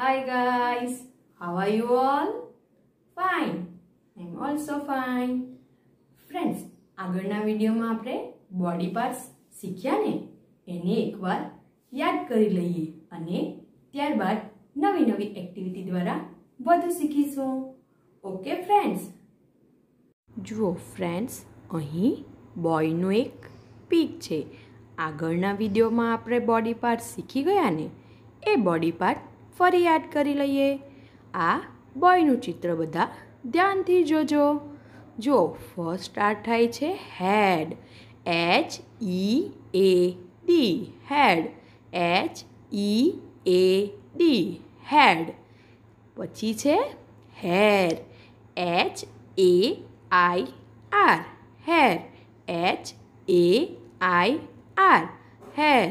Hi guys, how are you all? Fine, I'm also fine. Friends આગળના વિડીયોમાં આપણે body parts શીખ્યા ને એને એકવાર યાદ કરી લઈએ અને ત્યારબાદ નવી નવી એક્ટિવિટી દ્વારા વધુ શીખીશું ઓકે ફ્રેન્ડ્સ જુઓ ફ્રેન્ડ્સ અહીં બોયનું એક પીક છે આગળના વિડીયોમાં આપણે બોડી પાર્ટ શીખી ગયા ને એ બોડી પાર્ટ ફરી યાદ કરી લઈએ આ બોયનું ચિત્ર બધા ધ્યાનથી જોજો જો ફર્સ્ટ સ્ટાર્ટ થાય છે head H E A D head H E A D head પછી છે hair H A I R hair H A I R hair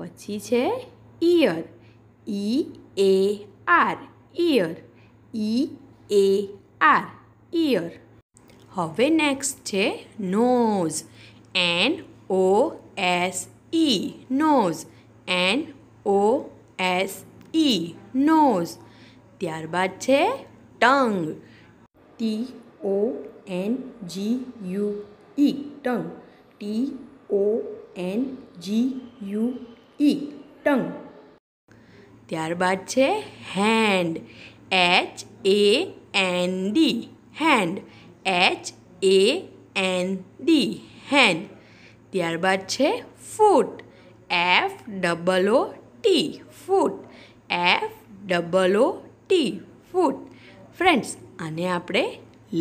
પછી છે ear E e A R ear E A R ear હવે next છે nose N O S E nose N O S E nose ત્યારબાદ છે tongue T O N G U E tongue T O N G U ઈ ત્યારબાદ છે hand H A N D hand H A N D hand ત્યારબાદ છે foot F double O T foot F double O T foot friends આને આપણે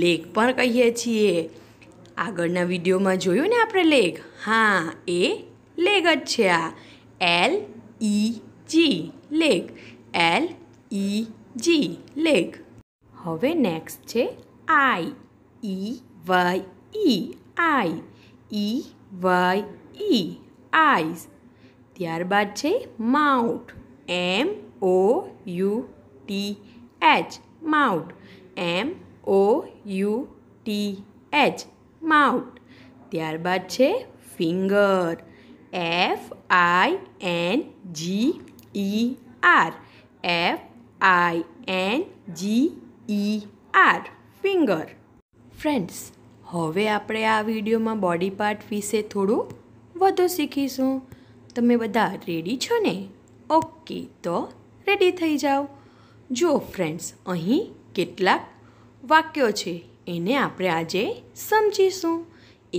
leg પણ કહીએ છીએ આગળના વિડીયોમાં જોયું ને આપણે લેગ હા એ લેગ જ છે આ L E G leg L E G leg હવે નેક્સ્ટ છે I E Y E I E Y E eyes ત્યારબાદ છે mouth M O U T H mouth M O U T H mouth ત્યારબાદ છે finger F I N G E R F I N G E R finger friends હવે આપણે આ વિડીયોમાં body part વિશે થોડું વધુ શીખીશું તમે બધા રેડી છો ને ઓકે તો રેડી થઈ જાઓ જો ફ્રેન્ડ્સ અહીં કેટલાક વાક્યો છે એને આપણે આજે સમજીશું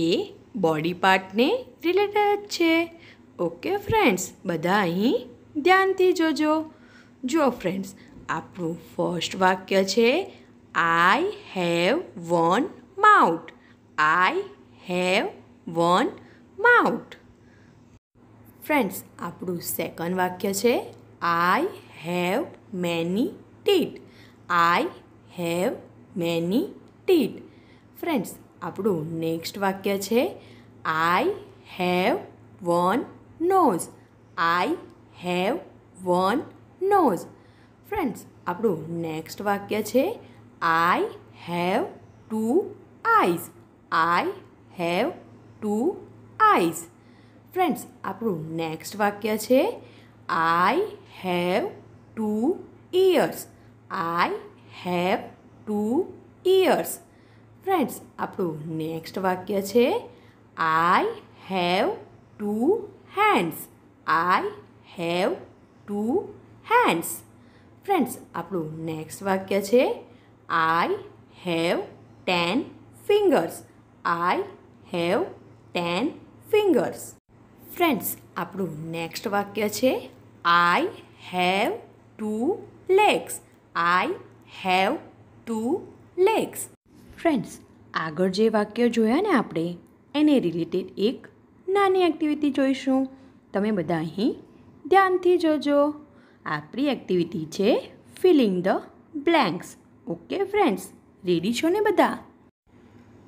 એ બોડી પાર્ટને રિલેટેડ છે ઓકે ફ્રેન્ડ્સ બધા અહીં ધ્યાનથી જોજો જુઓ ફ્રેન્ડ્સ આપણું ફર્સ્ટ વાક્ય છે I have one mouth I have one mouth friends આપણું સેકન્ડ વાક્ય છે I have many teeth I have many teeth friends આપણું નેક્સ્ટ વાક્ય છે I have one nose I have one nose friends આપણું નેક્સ્ટ વાક્ય છે I have two eyes I have two eyes friends આપણું નેક્સ્ટ વાક્ય છે I have two ears I have two ears friends આપણું નેક્સ્ટ વાક્ય છે I have two hands I have two hands friends આપણું નેક્સ્ટ વાક્ય છે I have ten fingers I have ten fingers friends આપણું નેક્સ્ટ વાક્ય છે I have two legs I have two legs friends આગળ જે વાક્ય જોયા ને આપણે એને રિલેટેડ એક નાની એક્ટિવિટી જોઈશું તમે બધા અહીં ધ્યાનથી જોજો આપણી એક્ટિવિટી છે filling the blanks okay friends ready છો ને બધા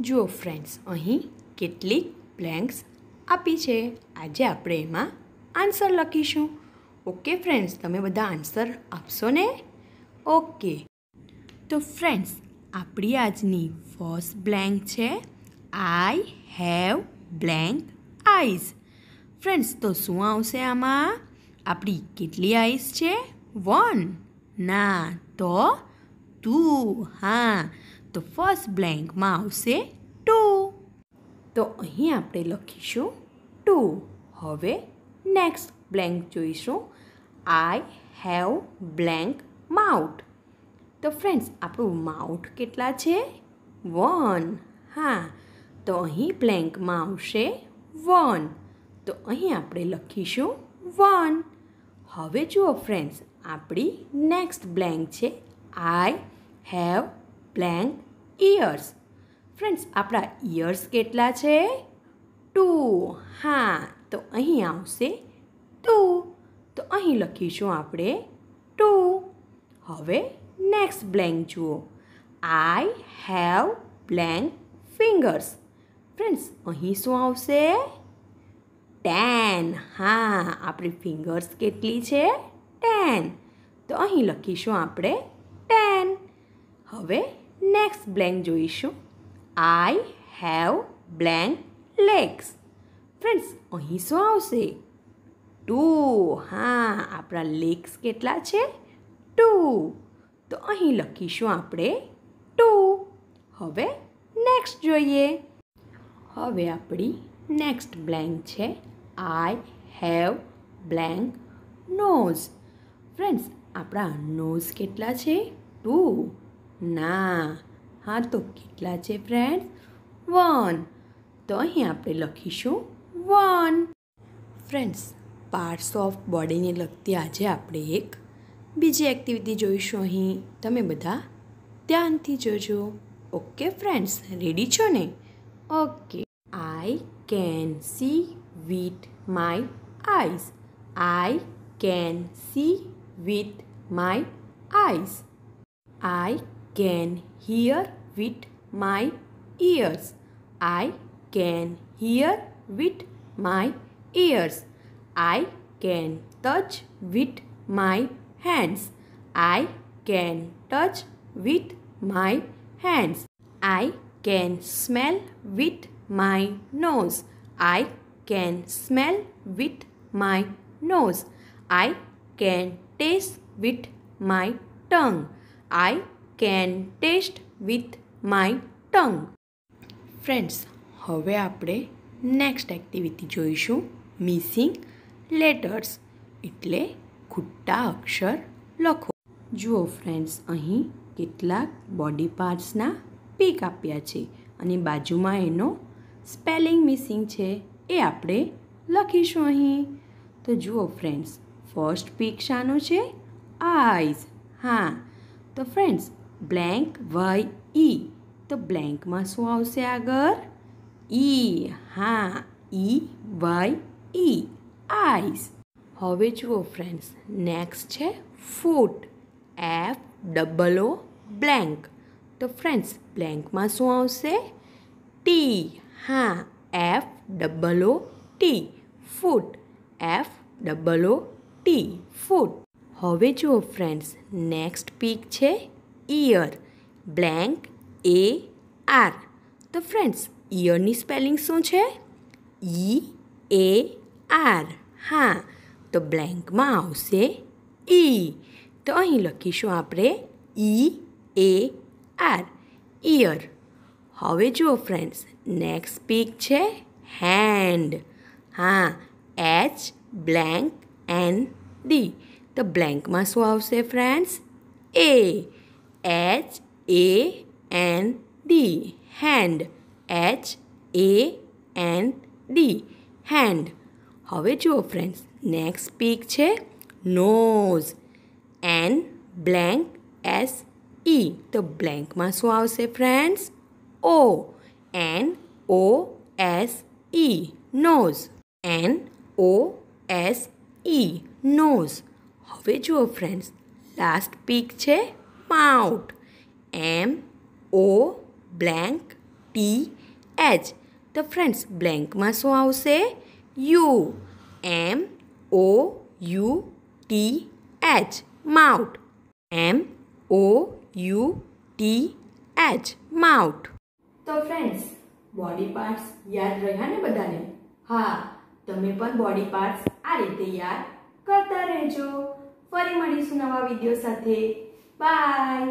જુઓ ફ્રેન્ડ્સ અહીં કેટલીક બ્લેન્ક્સ આપી છે આજે આપણે એમાં આન્સર લખીશું ઓકે ફ્રેન્ડ્સ તમે બધા આન્સર આપશો ને ઓકે તો ફ્રેન્ડ્સ આપણી આજની ફર્સ્ટ બ્લેન્ક છે I have blank eyes friends તો શું આવશે આમાં આપણી કેટલી આઈસ છે વન ના તો ટુ હા તો ફર્સ્ટ બ્લેન્કમાં આવશે ટુ તો અહીં આપણે લખીશું ટુ હવે નેક્સ્ટ બ્લેન્ક જોઈશું આઈ હેવ બ્લેન્ક માઉટ તો ફ્રેન્ડ્સ આપણું માઉટ કેટલા છે વન હા તો અહીં બ્લેન્કમાં આવશે વન તો અહીં આપણે લખીશું વન હવે જુઓ ફ્રેન્ડ્સ આપણી નેક્સ્ટ બ્લેન્ક છે I have blank ears friends આપણા ઇયર્સ કેટલા છે ટુ હા તો અહીં આવશે ટુ તો અહીં લખીશું આપણે ટુ હવે નેક્સ્ટ બ્લેન્ક જુઓ I have blank fingers friends અહીં શું આવશે ટેન હા આપણી ફિંગર્સ કેટલી છે ટેન તો અહીં લખીશું આપણે ટેન હવે નેક્સ્ટ બ્લેન્ક જોઈશું I have blank legs friends અહીં શું આવશે ટુ હા આપણા લેગ્સ કેટલા છે ટુ તો અહીં લખીશું આપણે ટુ હવે નેક્સ્ટ જોઈએ હવે આપણી નેક્સ્ટ બ્લેન્ક છે I have blank nose friends આપણા નોઝ કેટલા છે ટુ ના હા તો કેટલા છે ફ્રેન્ડ્સ વન તો અહીં આપણે લખીશું વન ફ્રેન્ડ્સ પાર્ટ્સ ઓફ બોડીને લગતી આજે આપણે એક બીજી એક્ટિવિટી જોઈશું અહીં તમે બધા ધ્યાનથી જોજો ઓકે ફ્રેન્ડ્સ રેડી છો ને okay I can see with my eyes. I can see with my eyes. I can hear with my ears. I can hear with my ears. I can touch with my hands. I can touch with my hands. I can smell with my nose. I can smell with my nose. I can taste with my tongue. I can taste with my tongue. Friends હવે આપણે next activity જોઈશું missing letters એટલે ખુટ્ટા અક્ષર લખો જુઓ friends અહીં કેટલાક body પાર્ટ્સના peak આપ્યા છે અને બાજુમાં એનો સ્પેલિંગ મિસિંગ છે એ આપણે લખીશું અહીં તો જુઓ ફ્રેન્ડ્સ ફર્સ્ટ પીક શાનું છે આઈઝ હા તો ફ્રેન્ડ્સ બ્લેન્ક વાય ઈ તો બ્લેન્કમાં શું આવશે આગળ ઈ હા ઈ વાય ઈ આઈઝ હવે જુઓ ફ્રેન્ડ્સ નેક્સ્ટ છે foot F double O blank તો ફ્રેન્ડ્સ બ્લેન્કમાં શું આવશે ટી હા F double O T foot F double O T foot હવે જુઓ ફ્રેન્ડ્સ નેક્સ્ટ પીક છે ઇયર બ્લેન્ક એ આર તો ફ્રેન્ડ્સ ઇયરની સ્પેલિંગ શું છે ઈ એ આર હા તો બ્લેન્કમાં આવશે ઈ e. તો અહીં લખીશું આપણે ઈ એ આર ઇયર હવે જુઓ ફ્રેન્ડ્સ નેક્સ્ટ પીક છે હેન્ડ હા એચ બ્લેન્ક એન ડી તો બ્લેન્કમાં શું આવશે friends A H A N D hand H A N D hand હવે જુઓ ફ્રેન્ડ્સ નેક્સ્ટ પીક છે nose N blank S E તો બ્લેન્કમાં શું આવશે friends O N O S E nose N O S E nose How are your friends last picture mouth M O blank T H the friends blank ma so avse U M O U T H mouth M O U T H mouth તો friends body parts યાદ રહ્યા ને બધાને હા તમે પણ body parts આ રીતે યાદ કરતા રહેજો ફરી મળીશું નવા વિડીયો સાથે બાય